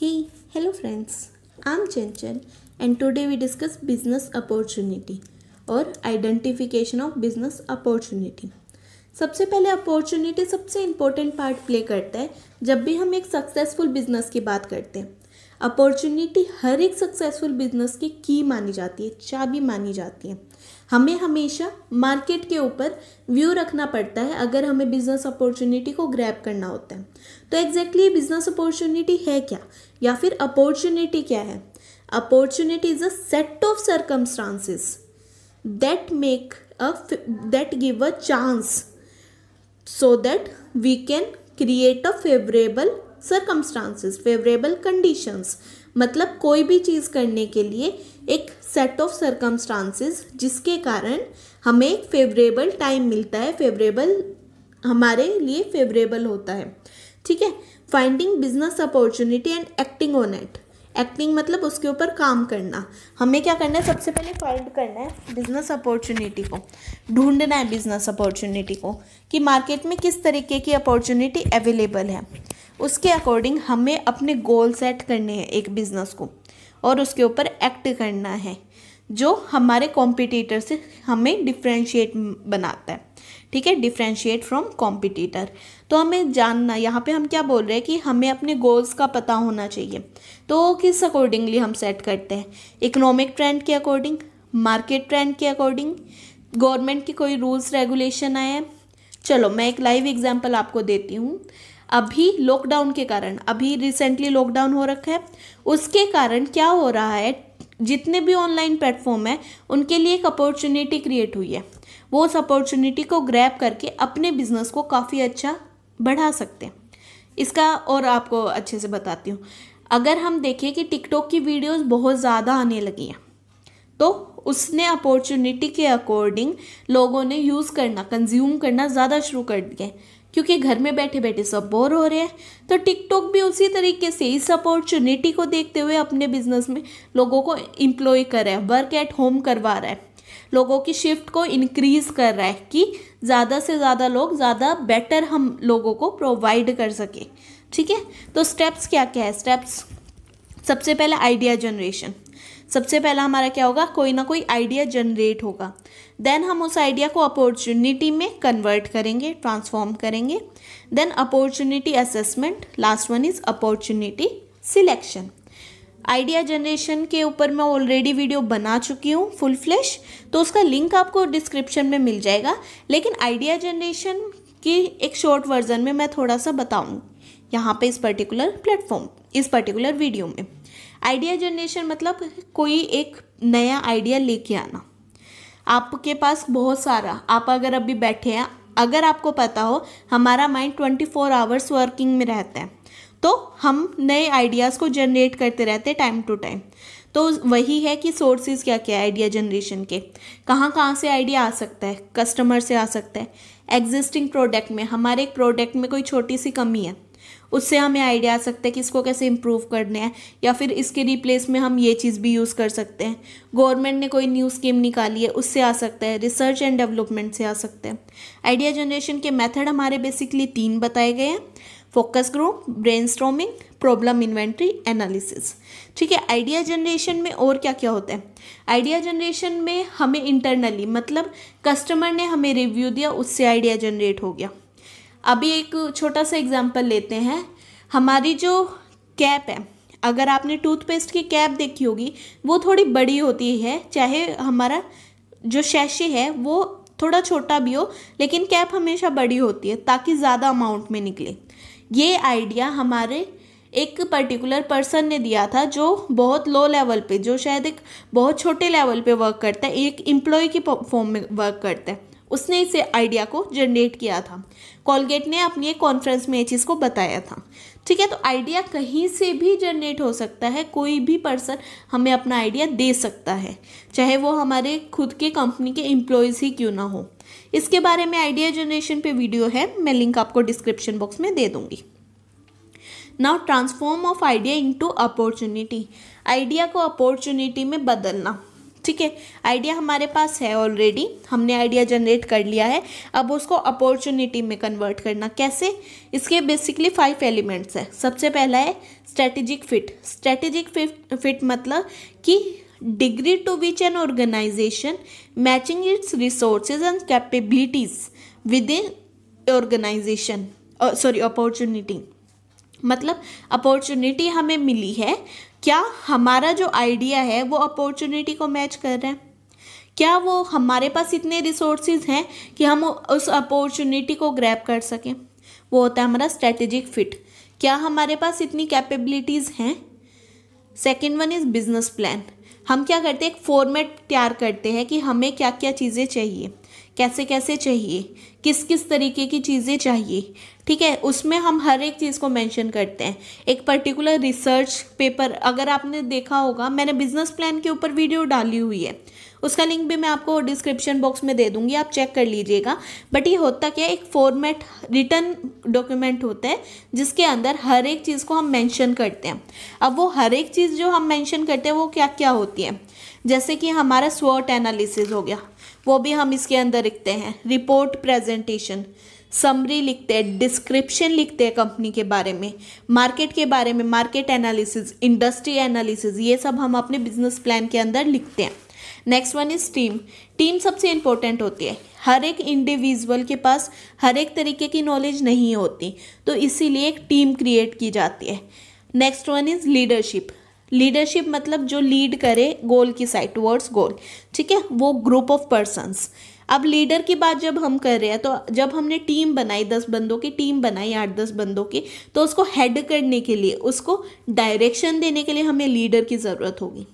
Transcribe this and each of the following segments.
Hey, hello friends. I'm Chanchal and today we discuss business opportunity और identification of business opportunity. सबसे पहले opportunity सबसे important part play करता है जब भी हम एक सक्सेसफुल बिजनेस की बात करते हैं अपॉर्चुनिटी हर एक सक्सेसफुल बिजनेस की की मानी जाती है चाबी मानी जाती है हमें हमेशा मार्केट के ऊपर व्यू रखना पड़ता है अगर हमें बिजनेस अपॉर्चुनिटी को ग्रैब करना होता है तो एग्जैक्टली exactly बिजनेस अपॉर्चुनिटी है क्या या फिर अपॉर्चुनिटी क्या है opportunity is a set of circumstances that make a that give a chance so that we can create a favourable circumstances favourable conditions मतलब कोई भी चीज़ करने के लिए एक सेट ऑफ सरकमस्टांसिस जिसके कारण हमें एक फेवरेबल टाइम मिलता है फेवरेबल हमारे लिए फेवरेबल होता है ठीक है finding business opportunity and acting on it acting मतलब उसके ऊपर काम करना हमें क्या करना है सबसे पहले फाइंड करना है बिजनेस अपॉर्चुनिटी को ढूंढना है बिजनेस अपॉर्चुनिटी को कि मार्केट में किस तरीके की अपॉर्चुनिटी अवेलेबल है उसके अकॉर्डिंग हमें अपने गोल सेट करने हैं एक बिज़नेस को और उसके ऊपर एक्ट करना है जो हमारे कॉम्पिटिटर से हमें डिफ्रेंशिएट बनाता है ठीक है डिफ्रेंशिएट फ्रॉम कॉम्पिटिटर तो हमें जानना यहाँ पे हम क्या बोल रहे हैं कि हमें अपने गोल्स का पता होना चाहिए तो किस अकॉर्डिंगली हम सेट करते हैं इकोनॉमिक ट्रेंड के अकॉर्डिंग मार्केट ट्रेंड के अकॉर्डिंग गवर्नमेंट के कोई रूल्स रेगुलेशन आए हैं चलो मैं एक लाइव एग्जाम्पल आपको देती हूँ अभी लॉकडाउन के कारण अभी रिसेंटली लॉकडाउन हो रखा है उसके कारण क्या हो रहा है जितने भी ऑनलाइन प्लेटफॉर्म है उनके लिए एक अपॉर्चुनिटी क्रिएट हुई है वो उस अपॉर्चुनिटी को ग्रैप करके अपने बिजनेस को काफ़ी अच्छा बढ़ा सकते हैं इसका और आपको अच्छे से बताती हूँ अगर हम देखें कि टिकटॉक की वीडियोस बहुत ज़्यादा आने लगी हैं तो उसने अपॉर्चुनिटी के अकॉर्डिंग लोगों ने यूज़ करना कंज्यूम करना ज़्यादा शुरू कर दिया क्योंकि घर में बैठे बैठे सब बोर हो रहे हैं तो टिकटॉक भी उसी तरीके से इस अपॉर्चुनिटी को देखते हुए अपने बिजनेस में लोगों को इम्प्लॉय कर रहा है वर्क एट होम करवा रहा है लोगों की शिफ्ट को इनक्रीज़ कर रहा है कि ज़्यादा से ज़्यादा लोग ज़्यादा बेटर हम लोगों को प्रोवाइड कर सकें ठीक है तो स्टेप्स क्या क्या है स्टेप्स सबसे पहले आइडिया जनरेशन सबसे पहला हमारा क्या होगा कोई ना कोई आइडिया जनरेट होगा देन हम उस आइडिया को अपॉर्चुनिटी में कन्वर्ट करेंगे ट्रांसफॉर्म करेंगे then opportunity assessment last one is opportunity selection idea generation के ऊपर मैं ऑलरेडी वीडियो बना चुकी हूँ फुल फ्लैश तो उसका लिंक आपको डिस्क्रिप्शन में मिल जाएगा लेकिन आइडिया जनरेशन की एक शॉर्ट वर्जन में मैं थोड़ा सा बताऊँ यहाँ पे इस पर्टिकुलर प्लेटफॉर्म इस पर्टिकुलर वीडियो में आइडिया जनरेशन मतलब कोई एक नया आइडिया लेके आना आपके पास बहुत सारा आप अगर अभी बैठे हैं अगर आपको पता हो हमारा mind twenty four hours working में रहता है तो हम नए आइडियाज़ को जनरेट करते रहते हैं टाइम टू टाइम तो वही है कि सोर्सेज क्या क्या है आइडिया जनरेशन के कहाँ कहाँ से आइडिया आ सकता है कस्टमर से आ सकता है एग्जिस्टिंग प्रोडक्ट में हमारे एक प्रोडक्ट में कोई छोटी सी कमी है उससे हमें आइडिया आ सकता है कि इसको कैसे इम्प्रूव करना है या फिर इसके रिप्लेस में हम ये चीज़ भी यूज़ कर सकते हैं गवर्नमेंट ने कोई न्यू स्कीम निकाली है उससे आ सकता है रिसर्च एंड डेवलपमेंट से आ सकते हैं आइडिया जनरेशन के मेथड हमारे बेसिकली तीन बताए गए हैं focus group brain problem inventory analysis ठीक है आइडिया जनरेशन में और क्या क्या होता है आइडिया जनरेशन में हमें इंटरनली मतलब कस्टमर ने हमें रिव्यू दिया उससे आइडिया जनरेट हो गया अभी एक छोटा सा एग्ज़ाम्पल लेते हैं हमारी जो कैप है अगर आपने टूथपेस्ट की कैप देखी होगी वो थोड़ी बड़ी होती है चाहे हमारा जो शैशे है वो थोड़ा छोटा भी हो लेकिन कैप हमेशा बड़ी होती है ताकि ज़्यादा अमाउंट में निकले ये आइडिया हमारे एक पर्टिकुलर पर्सन ने दिया था जो बहुत लो लेवल पे जो शायद एक बहुत छोटे लेवल पे वर्क करता है एक एम्प्लॉय की फॉर्म में वर्क करता है उसने इसे आइडिया को जनरेट किया था कॉलगेट ने अपनी एक कॉन्फ्रेंस में ये चीज़ को बताया था ठीक है तो आइडिया कहीं से भी जनरेट हो सकता है कोई भी पर्सन हमें अपना आइडिया दे सकता है चाहे वो हमारे खुद के कंपनी के एम्प्लॉयज़ ही क्यों ना हो इसके बारे में आइडिया जनरेशन पे वीडियो है मैं लिंक आपको डिस्क्रिप्शन बॉक्स में दे दूँगी now transform of idea into opportunity idea को अपॉर्चुनिटी में बदलना ठीक है आइडिया हमारे पास है ऑलरेडी हमने आइडिया जनरेट कर लिया है अब उसको अपॉर्चुनिटी में कन्वर्ट करना कैसे इसके बेसिकली फाइव एलिमेंट्स है सबसे पहला है strategic fit strategic fit fit मतलब कि degree to which an organisation matching its resources and capabilities with in organisation sorry opportunity मतलब अपॉर्चुनिटी हमें मिली है क्या हमारा जो आइडिया है वो अपॉर्चुनिटी को मैच कर रहा है क्या वो हमारे पास इतने रिसोर्सेज हैं कि हम उस अपॉर्चुनिटी को ग्रैब कर सकें वो होता है हमारा स्ट्रेटेजिक फिट क्या हमारे पास इतनी कैपेबिलिटीज़ हैं second one is business plan हम क्या करते हैं एक फॉर्मेट तैयार करते हैं कि हमें क्या क्या चीज़ें चाहिए कैसे कैसे चाहिए किस किस तरीके की चीज़ें चाहिए ठीक है उसमें हम हर एक चीज़ को मेंशन करते हैं एक पर्टिकुलर रिसर्च पेपर अगर आपने देखा होगा मैंने बिजनेस प्लान के ऊपर वीडियो डाली हुई है उसका लिंक भी मैं आपको डिस्क्रिप्शन बॉक्स में दे दूंगी आप चेक कर लीजिएगा बट ये होता क्या एक फॉर्मेट रिटर्न डॉक्यूमेंट होता है जिसके अंदर हर एक चीज़ को हम मेंशन करते हैं अब वो हर एक चीज़ जो हम मेंशन करते हैं वो क्या क्या होती है जैसे कि हमारा स्वॉट एनालिसिस हो गया वो भी हम इसके अंदर लिखते हैं रिपोर्ट प्रेजेंटेशन समरी लिखते हैं डिस्क्रिप्शन लिखते हैं कंपनी के बारे में मार्केट के बारे में मार्केट एनालिसिस इंडस्ट्री एनालिसिस ये सब हम अपने बिजनेस प्लान के अंदर लिखते हैं next one is team team सबसे इम्पोर्टेंट होती है हर एक इंडिविजुअल के पास हर एक तरीके की नॉलेज नहीं होती तो इसीलिए एक टीम क्रिएट की जाती है next one is leadership leadership मतलब जो लीड करे गोल की साइड टूवर्ड्स गोल ठीक है वो ग्रुप ऑफ पर्सनस अब लीडर की बात जब हम कर रहे हैं तो जब हमने टीम बनाई दस बंदों की टीम बनाई आठ दस बंदों की तो उसको हेड करने के लिए उसको डायरेक्शन देने के लिए हमें लीडर की ज़रूरत होगी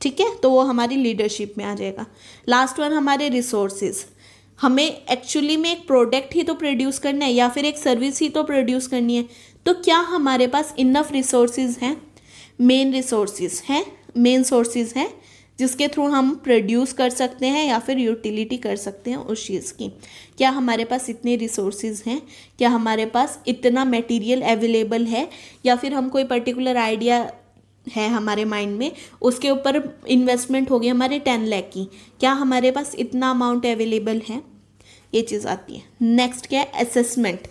ठीक है तो वो हमारी लीडरशिप में आ जाएगा लास्ट वन हमारे रिसोर्सेज हमें एक्चुअली में एक प्रोडक्ट ही तो प्रोड्यूस करना है या फिर एक सर्विस ही तो प्रोड्यूस करनी है तो क्या हमारे पास इनफ रिसोर्सेज हैं मेन रिसोर्सेज हैं मेन सोर्सेज हैं जिसके थ्रू हम प्रोड्यूस कर सकते हैं या फिर यूटिलिटी कर सकते हैं उस चीज़ की क्या हमारे पास इतने रिसोर्सेज हैं क्या हमारे पास इतना मटेरियल अवेलेबल है या फिर हम कोई पर्टिकुलर आइडिया है हमारे माइंड में उसके ऊपर इन्वेस्टमेंट होगी हमारे टेन लैख की क्या हमारे पास इतना अमाउंट अवेलेबल है ये चीज़ आती है नेक्स्ट क्या है असेसमेंट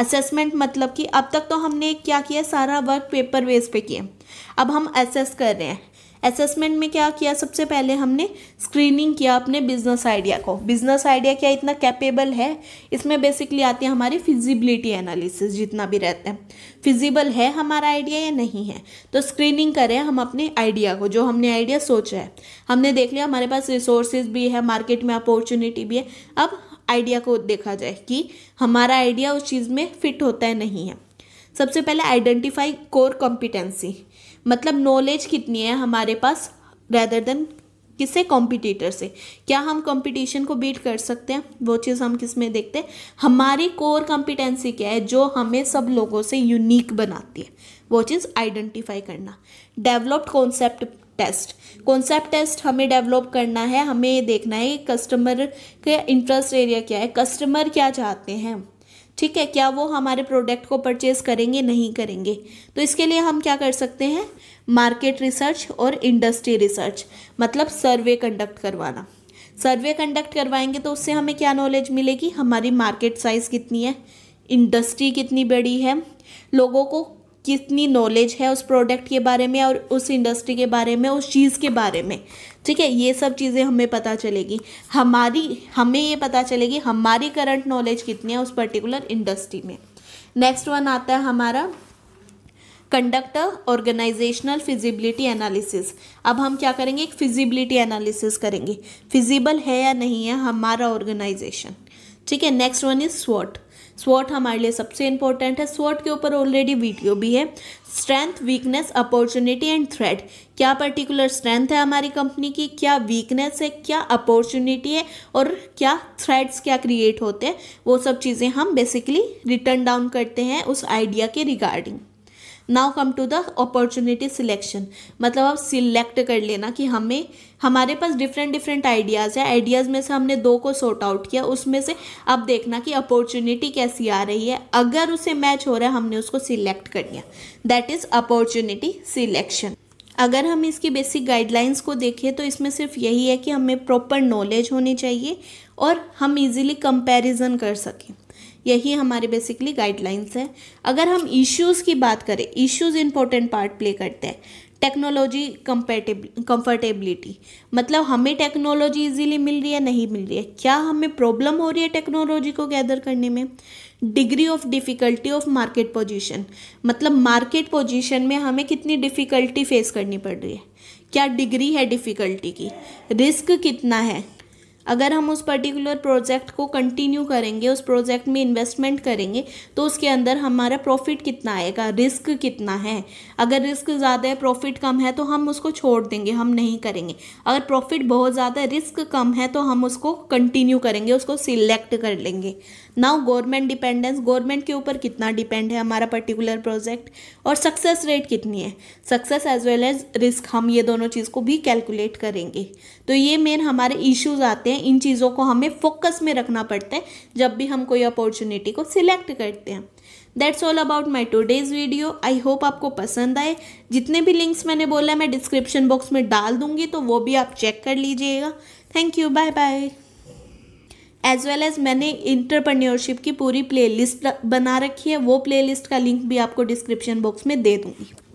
असेसमेंट मतलब कि अब तक तो हमने क्या किया सारा वर्क पेपर वेज पे किया अब हम असेस कर रहे हैं असेसमेंट में क्या किया सबसे पहले हमने स्क्रीनिंग किया अपने बिजनेस आइडिया को बिजनेस आइडिया क्या इतना कैपेबल है इसमें बेसिकली आती है हमारी फिजिबिलिटी एनालिसिस जितना भी रहते हैं फिजिबल है हमारा आइडिया या नहीं है तो स्क्रीनिंग करें हम अपने आइडिया को जो हमने आइडिया सोचा है हमने देख लिया हमारे पास रिसोर्सेज भी है मार्केट में अपॉर्चुनिटी भी है अब आइडिया को देखा जाए कि हमारा आइडिया उस चीज़ में फिट होता है नहीं है सबसे पहले आइडेंटिफाई कोर कॉम्पिटेंसी मतलब नॉलेज कितनी है हमारे पास रेदर देन किसे कॉम्पिटिटर से क्या हम कंपटीशन को बीट कर सकते हैं वो चीज़ हम किस में देखते हैं हमारी कोर कॉम्पिटेंसी क्या है जो हमें सब लोगों से यूनिक बनाती है वो चीज़ आइडेंटिफाई करना developed concept test concept test हमें डेवलप करना है हमें ये देखना है कि कस्टमर के इंटरेस्ट एरिया क्या है कस्टमर क्या चाहते हैं ठीक है क्या वो हमारे प्रोडक्ट को परचेज़ करेंगे नहीं करेंगे तो इसके लिए हम क्या कर सकते हैं मार्केट रिसर्च और इंडस्ट्री रिसर्च मतलब सर्वे कंडक्ट करवाना सर्वे कंडक्ट करवाएंगे तो उससे हमें क्या नॉलेज मिलेगी हमारी मार्केट साइज़ कितनी है इंडस्ट्री कितनी बड़ी है लोगों को कितनी नॉलेज है उस प्रोडक्ट के बारे में और उस इंडस्ट्री के बारे में उस चीज़ के बारे में ठीक है ये सब चीज़ें हमें पता चलेगी हमारी हमें ये पता चलेगी हमारी करंट नॉलेज कितनी है उस पर्टिकुलर इंडस्ट्री में नेक्स्ट वन आता है हमारा कंडक्ट ऑर्गेनाइजेशनल फिजिबिलिटी एनालिसिस अब हम क्या करेंगे एक फिजिबिलिटी एनालिसिस करेंगे फिजिबल है या नहीं है हमारा ऑर्गेनाइजेशन ठीक है नेक्स्ट वन इज स्वॉट स्वॉट हमारे लिए सबसे इंपॉर्टेंट है स्वॉट के ऊपर ऑलरेडी वीडियो भी है strength weakness opportunity and threat क्या पर्टिकुलर स्ट्रेंथ है हमारी कंपनी की क्या वीकनेस है क्या अपॉर्चुनिटी है और क्या थ्रेड्स क्या क्रिएट होते हैं वो सब चीज़ें हम बेसिकली रिटर्न डाउन करते हैं उस आइडिया के regarding now come to the opportunity selection मतलब आप सिलेक्ट कर लेना कि हमें हमारे पास डिफरेंट डिफरेंट आइडियाज़ है आइडियाज़ में से हमने दो को सॉर्ट आउट किया उसमें से अब देखना कि अपॉर्चुनिटी कैसी आ रही है अगर उसे मैच हो रहा है हमने उसको सिलेक्ट कर लिया दैट इज़ अपॉर्चुनिटी सिलेक्शन अगर हम इसकी बेसिक गाइडलाइंस को देखें तो इसमें सिर्फ यही है कि हमें प्रॉपर नॉलेज होनी चाहिए और हम इजीली कंपैरिजन कर सकें यही हमारे बेसिकली गाइडलाइंस हैं अगर हम इश्यूज़ की बात करें इश्यूज़ इंपॉर्टेंट पार्ट प्ले करते हैं टेक्नोलॉजी कंपेटेबल कंफर्टेबिलिटी मतलब हमें टेक्नोलॉजी इजीली मिल रही है नहीं मिल रही है क्या हमें प्रॉब्लम हो रही है टेक्नोलॉजी को गैदर करने में degree of difficulty of market position मतलब मार्केट पोजीशन में हमें कितनी डिफ़िकल्टी फेस करनी पड़ रही है क्या डिग्री है डिफ़िकल्टी की रिस्क कितना है अगर हम उस पर्टिकुलर प्रोजेक्ट को कंटिन्यू करेंगे उस प्रोजेक्ट में इन्वेस्टमेंट करेंगे तो उसके अंदर हमारा प्रॉफिट कितना आएगा रिस्क कितना है अगर रिस्क ज़्यादा है प्रॉफिट कम है तो हम उसको छोड़ देंगे हम नहीं करेंगे अगर प्रॉफिट बहुत ज़्यादा रिस्क कम है तो हम उसको कंटिन्यू करेंगे उसको सिलेक्ट कर लेंगे नाउ गवर्नमेंट डिपेंडेंस गवर्नमेंट के ऊपर कितना डिपेंड है हमारा पर्टिकुलर प्रोजेक्ट और सक्सेस रेट कितनी है success as well as risk हम ये दोनों चीज़ को भी कैलकुलेट करेंगे तो ये मेन हमारे इश्यूज आते हैं हैं इन चीज़ों को हमें फोकस में रखना पड़ता है जब भी हम कोई अपॉर्चुनिटी को सिलेक्ट करते हैं that's all about my today's video I hope आपको पसंद आए जितने भी लिंक्स मैंने बोला मैं डिस्क्रिप्शन बॉक्स में डाल दूंगी तो वो भी आप चेक कर लीजिएगा thank you bye bye as well as मैंने इंटरप्रन्योरशिप की पूरी प्लेलिस्ट बना रखी है वो प्लेलिस्ट का लिंक भी आपको डिस्क्रिप्शन बॉक्स में दे दूंगी